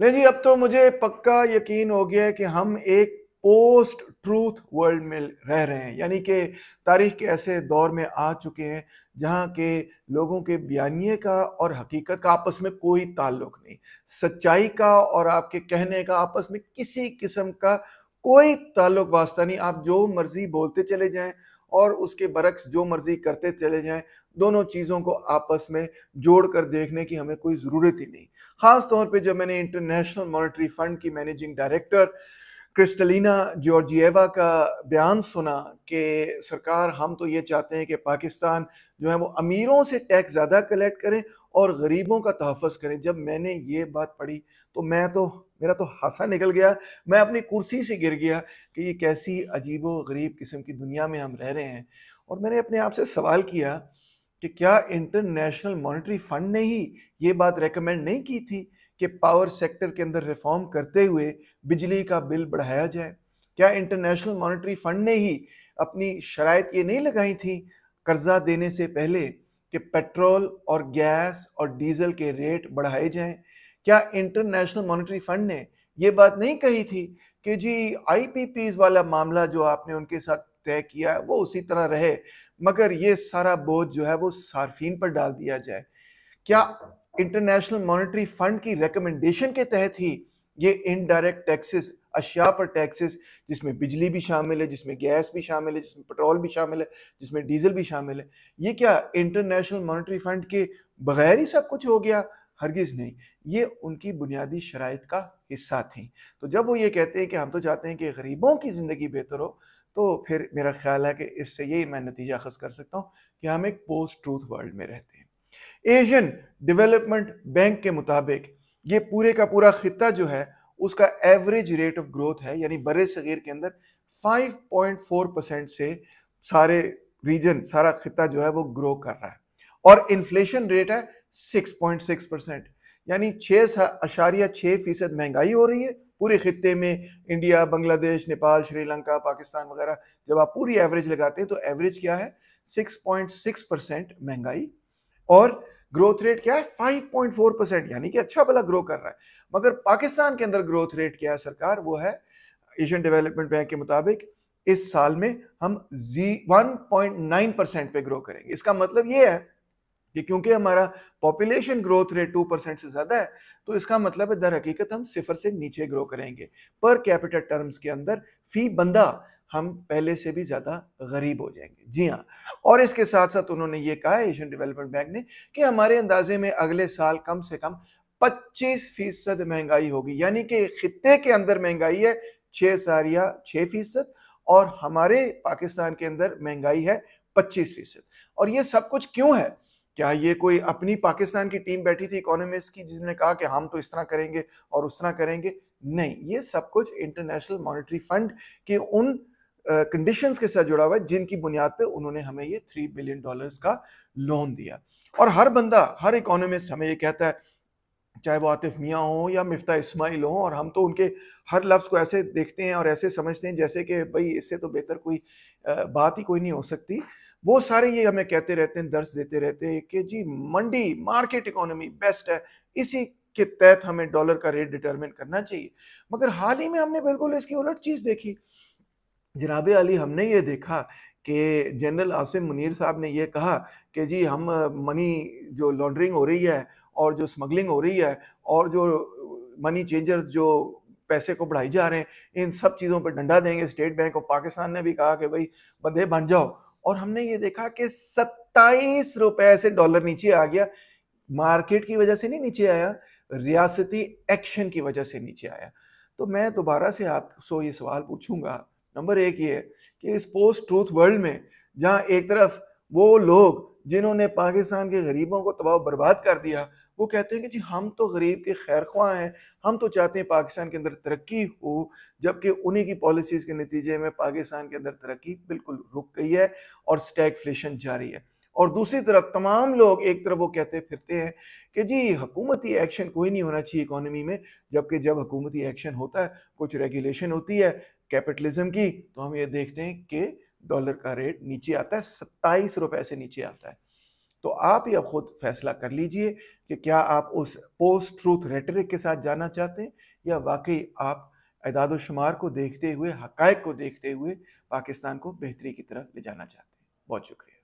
नहीं जी अब तो मुझे पक्का यकीन हो गया है कि हम एक पोस्ट ट्रूथ वर्ल्ड में रह रहे हैं यानी कि तारीख के ऐसे दौर में आ चुके हैं जहाँ के लोगों के बयानिए का और हकीकत का आपस में कोई ताल्लुक नहीं सच्चाई का और आपके कहने का आपस में किसी किस्म का कोई ताल्लुक वास्ता नहीं आप जो मर्जी बोलते चले जाएं और उसके बरक्स जो मर्जी करते चले जाएं दोनों चीज़ों को आपस में जोड़ कर देखने की हमें कोई ज़रूरत ही नहीं ख़ास तौर पे जब मैंने इंटरनेशनल मॉनेटरी फंड की मैनेजिंग डायरेक्टर क्रिस्टलिना जॉर्जिएवा का बयान सुना कि सरकार हम तो ये चाहते हैं कि पाकिस्तान जो है वो अमीरों से टैक्स ज़्यादा कलेक्ट करें और गरीबों का तहफ़ करें जब मैंने ये बात पढ़ी तो मैं तो मेरा तो हासा निकल गया मैं अपनी कुर्सी से गिर गया कि ये कैसी अजीबो गरीब किस्म की दुनिया में हम रह रहे हैं और मैंने अपने आप से सवाल किया कि क्या इंटरनेशनल मॉनेटरी फंड ने ही ये बात रेकमेंड नहीं की थी कि पावर सेक्टर के अंदर रिफॉर्म करते हुए बिजली का बिल बढ़ाया जाए क्या इंटरनेशनल मॉनिटरी फंड ने ही अपनी शरात ये नहीं लगाई थी कर्जा देने से पहले कि पेट्रोल और गैस और डीजल के रेट बढ़ाए जाएं क्या इंटरनेशनल मॉनेटरी फंड ने ये बात नहीं कही थी कि जी आईपीपीज वाला मामला जो आपने उनके साथ तय किया है वो उसी तरह रहे मगर ये सारा बोझ जो है वो सार्फिन पर डाल दिया जाए क्या इंटरनेशनल मॉनेटरी फंड की रिकमेंडेशन के तहत ही ये इनडायरेक्ट टैक्सेस अशिया पर टैक्सेस जिसमें बिजली भी शामिल है जिसमें गैस भी शामिल है जिसमें पेट्रोल भी शामिल है जिसमें डीजल भी शामिल है ये क्या इंटरनेशनल मॉनेटरी फंड के बगैर ही सब कुछ हो गया हरगिज़ नहीं ये उनकी बुनियादी शराइ का हिस्सा थी तो जब वो ये कहते हैं कि हम तो चाहते हैं कि गरीबों की ज़िंदगी बेहतर हो तो फिर मेरा ख्याल है कि इससे यही मैं नतीजा अखज कर सकता हूँ कि हम एक पोस्ट ट्रूथ वर्ल्ड में रहते हैं एशियन डेवलपमेंट बैंक के मुताबिक ये पूरे का पूरा खत्ता जो है उसका एवरेज रेट ऑफ ग्रोथ है यानी बर सग़ीर के अंदर 5.4 परसेंट से सारे रीजन सारा खत्ता जो है वो ग्रो कर रहा है और इन्फ्लेशन रेट है 6.6 परसेंट यानी छः अशारिया छः फीसद महंगाई हो रही है पूरे खत्े में इंडिया बांग्लादेश नेपाल श्रीलंका पाकिस्तान वगैरह जब आप पूरी एवरेज लगाते हैं तो एवरेज क्या है 6.6 परसेंट महंगाई और ग्रोथ रेट क्या है 5.4 परसेंट यानी कि अच्छा भला ग्रो कर रहा है मगर पाकिस्तान के अंदर ग्रोथ रेट क्या है सरकार वो है एशियन डेवलपमेंट बैंक के मुताबिक इस साल में हम जी नाइन परसेंट पे ग्रो करेंगे इसका मतलब ये है ये क्योंकि हमारा population growth rate two percent से ज़्यादा है तो इसका मतलब है दर हकीकत हम सिफर से नीचे ग्रो करेंगे पर कैपिटल टर्म्स के अंदर फी बंदा हम पहले से भी ज़्यादा गरीब हो जाएंगे जी हाँ और इसके साथ साथ उन्होंने ये कहा एशियन डेवलपमेंट बैंक ने कि हमारे अंदाजे में अगले साल कम से कम 25 फीसद महंगाई होगी यानी कि खत्े के अंदर महंगाई है छह सारिया छह फीसद और हमारे पाकिस्तान के अंदर महंगाई है 25 फीसद और ये सब कुछ क्यों है क्या ये कोई अपनी पाकिस्तान की टीम बैठी थी इकोनॉमिस्ट की जिसने कहा कि हम तो इस तरह करेंगे और उस तरह करेंगे नहीं ये सब कुछ इंटरनेशनल मॉनिटरी फंड के उन कंडीशंस uh, के साथ जुड़ा हुआ है जिनकी बुनियाद पे उन्होंने हमें ये थ्री बिलियन डॉलर्स का लोन दिया और हर बंदा हर इकोनॉमिस्ट हमें ये कहता है चाहे वो आतिफ मियाँ हों या मिफ्ता इस्माइल हों और हम तो उनके हर लफ्ज़ को ऐसे देखते हैं और ऐसे समझते हैं जैसे कि भाई इससे तो बेहतर कोई बात ही कोई नहीं हो सकती वो सारे ये हमें कहते रहते हैं दर्श देते रहते हैं कि जी मंडी मार्केट इकोनॉमी बेस्ट है इसी के तहत हमें डॉलर का रेट डिटरमिन करना चाहिए मगर हाल ही में हमने बिल्कुल इसकी उलट चीज़ देखी जनाब अली हमने ये देखा कि जनरल आसिम मुनीर साहब ने यह कहा कि जी हम मनी जो लॉन्ड्रिंग हो रही है और जो स्मगलिंग हो रही है और जो मनी चेंजर्स जो पैसे को बढ़ाई जा रहे हैं इन सब चीज़ों पर डंडा देंगे स्टेट बैंक ऑफ पाकिस्तान ने भी कहा कि भाई बंदे बन जाओ और हमने ये देखा कि सत्ताईस रुपए से डॉलर नीचे आ गया मार्केट की वजह से नहीं नीचे आया रियासती एक्शन की वजह से नीचे आया तो मैं दोबारा से आपको ये सवाल पूछूंगा नंबर एक ये कि इस पोस्ट ट्रूथ वर्ल्ड में जहां एक तरफ वो लोग जिन्होंने पाकिस्तान के गरीबों को तबाह बर्बाद कर दिया वो कहते हैं कि जी हम तो गरीब के खैर ख्वाह हैं हम तो चाहते हैं पाकिस्तान के अंदर तरक्की हो जबकि उन्हीं की पॉलिसीज़ के नतीजे में पाकिस्तान के अंदर तरक्की बिल्कुल रुक गई है और फ्लेशन जारी है और दूसरी तरफ तमाम लोग एक तरफ वो कहते फिरते हैं कि जी हकूमती एक्शन कोई नहीं होना चाहिए इकोनॉमी में जबकि जब हुकूमती एक्शन होता है कुछ रेगुलेशन होती है कैपिटलिज्म की तो हम ये देखते हैं कि डॉलर का रेट नीचे आता है सत्ताईस रुपए से नीचे आता है तो आप ही अब खुद फैसला कर लीजिए कि क्या आप उस पोस्ट ट्रूथ रेटरिक के साथ जाना चाहते हैं या वाकई आप एदाद शुमार को देखते हुए हक़ को देखते हुए पाकिस्तान को बेहतरी की तरफ ले जाना चाहते हैं बहुत शुक्रिया